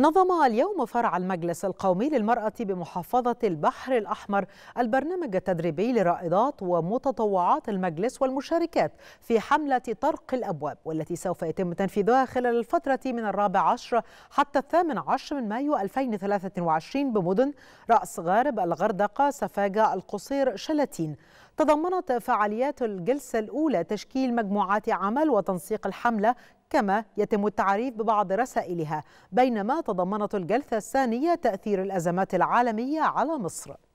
نظم اليوم فرع المجلس القومي للمرأة بمحافظة البحر الأحمر البرنامج التدريبي لرائدات ومتطوعات المجلس والمشاركات في حملة طرق الأبواب والتي سوف يتم تنفيذها خلال الفترة من الرابع عشر حتى الثامن عشر من مايو 2023 بمدن رأس غارب الغردقة سفاجة القصير شلاتين تضمنت فعاليات الجلسة الأولى تشكيل مجموعات عمل وتنسيق الحملة كما يتم التعريف ببعض رسائلها بينما تضمنت الجلسة الثانية تأثير الأزمات العالمية على مصر